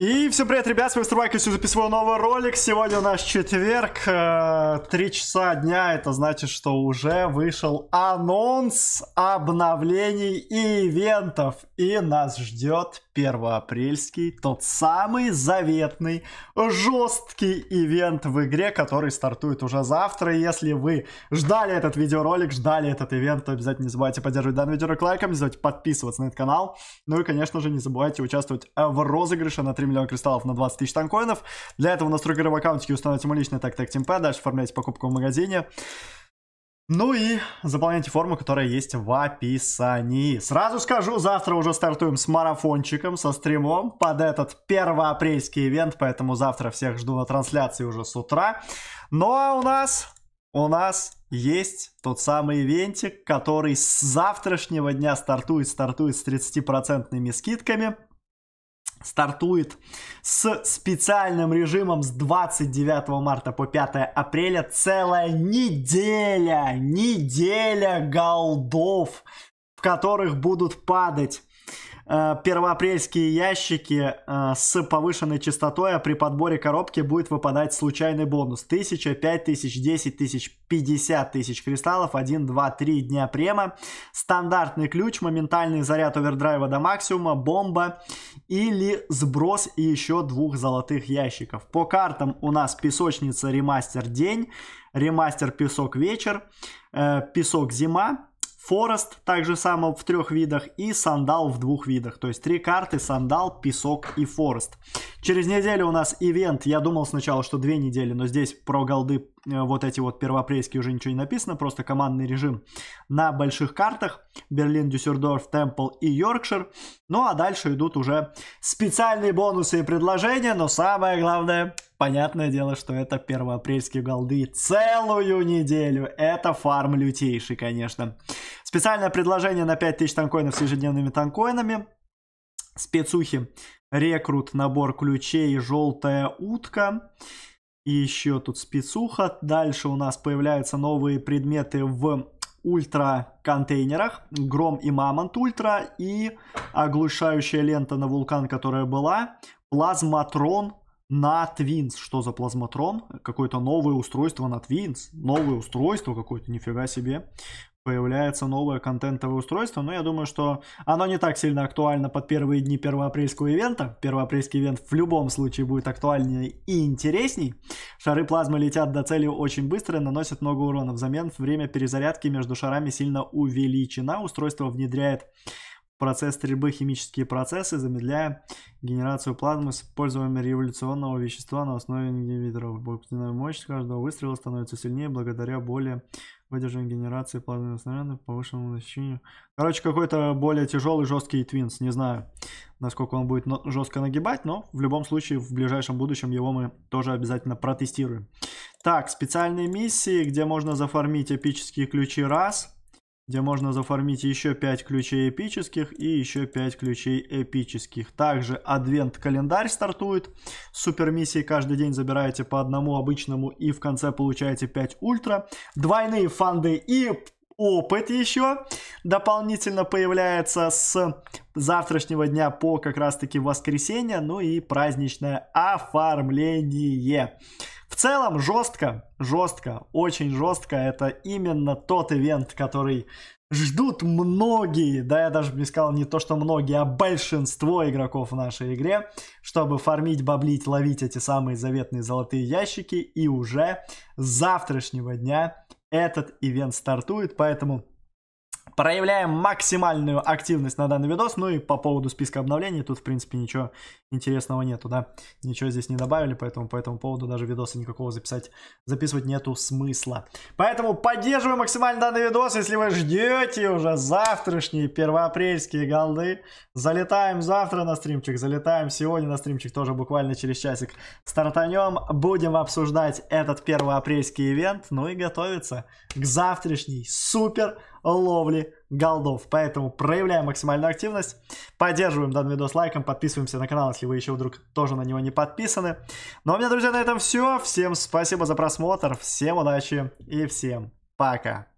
И всем привет, ребят, с вами Струбайк, я записываю новый ролик. Сегодня у нас четверг, 3 э, часа дня, это значит, что уже вышел анонс обновлений и ивентов. И нас ждет первоапрельский, тот самый заветный, жесткий ивент в игре, который стартует уже завтра. Если вы ждали этот видеоролик, ждали этот ивент, то обязательно не забывайте поддерживать данный видеоролик лайком, не забывайте подписываться на этот канал. Ну и, конечно же, не забывайте участвовать в розыгрыше на 3 миллиона кристаллов на 20 тысяч танкоинов. Для этого настройка в аккаунтике установите мой личный так-так Тимпэ, дальше оформляйте покупку в магазине. Ну и заполняйте форму, которая есть в описании. Сразу скажу, завтра уже стартуем с марафончиком, со стримом под этот первоапрельский ивент, поэтому завтра всех жду на трансляции уже с утра. Ну а у нас, у нас есть тот самый ивентик, который с завтрашнего дня стартует, стартует с 30% скидками стартует с специальным режимом с 29 марта по 5 апреля целая неделя, неделя голдов, в которых будут падать Э, первоапрельские ящики э, с повышенной частотой, а при подборе коробки будет выпадать случайный бонус. 1000, 5000, 10 тысяч, 50 тысяч кристаллов, 1, 2, 3 дня према. Стандартный ключ, моментальный заряд овердрайва до максимума, бомба или сброс еще двух золотых ящиков. По картам у нас песочница, ремастер день, ремастер песок вечер, э, песок зима, Форест также само в трех видах и Сандал в двух видах. То есть три карты, Сандал, Песок и Форест. Через неделю у нас ивент. Я думал сначала, что две недели, но здесь про голды э, вот эти вот первоапрельские уже ничего не написано. Просто командный режим на больших картах. Берлин, Дюссердорф, Темпл и Йоркшир. Ну а дальше идут уже специальные бонусы и предложения. Но самое главное, понятное дело, что это первоапрельские голды целую неделю. Это фарм лютейший, конечно. Специальное предложение на 5000 танкоинов с ежедневными танкоинами. Спецухи. Рекрут, набор ключей, желтая утка. И еще тут спецуха. Дальше у нас появляются новые предметы в ультра контейнерах. Гром и мамонт ультра. И оглушающая лента на вулкан, которая была. Плазматрон на Твинс. Что за плазматрон? Какое-то новое устройство на Твинс. Новое устройство какое-то, нифига себе появляется новое контентовое устройство, но я думаю, что оно не так сильно актуально под первые дни первоапрельского ивента. Первоапрельский ивент в любом случае будет актуальнее и интересней. Шары плазмы летят до цели очень быстро и наносят много урона. Взамен время перезарядки между шарами сильно увеличено. Устройство внедряет процесс стрельбы химические процессы, замедляя генерацию плазмы с использованием революционного вещества на основе ингибиторов. Буквенная мощь каждого выстрела становится сильнее благодаря более выдержанной генерации плазменных снарядов, повышенному защищению. Короче, какой-то более тяжелый, жесткий твинс. Не знаю, насколько он будет жестко нагибать, но в любом случае в ближайшем будущем его мы тоже обязательно протестируем. Так, специальные миссии, где можно зафармить эпические ключи раз – где можно зафармить еще 5 ключей эпических и еще 5 ключей эпических. Также адвент-календарь стартует. С супермиссией каждый день забираете по одному обычному и в конце получаете 5 ультра. Двойные фанды и опыт еще дополнительно появляется с завтрашнего дня по как раз таки воскресенье, ну и праздничное оформление целом жестко, жестко, очень жестко. Это именно тот ивент, который ждут многие, да я даже бы не сказал не то, что многие, а большинство игроков в нашей игре, чтобы фармить, баблить, ловить эти самые заветные золотые ящики. И уже с завтрашнего дня этот ивент стартует, поэтому проявляем максимальную активность на данный видос. Ну и по поводу списка обновлений, тут в принципе ничего интересного нету, да. Ничего здесь не добавили, поэтому по этому поводу даже видоса никакого записать, записывать нету смысла. Поэтому поддерживаю максимально данный видос, если вы ждете уже завтрашние первоапрельские голды. Залетаем завтра на стримчик, залетаем сегодня на стримчик, тоже буквально через часик стартанем. Будем обсуждать этот первоапрельский ивент, ну и готовиться к завтрашней супер ловли голдов. Поэтому проявляем максимальную активность, поддерживаем данный видос лайком, подписываемся на канал, если вы еще вдруг тоже на него не подписаны. Ну а у меня, друзья, на этом все. Всем спасибо за просмотр, всем удачи и всем пока.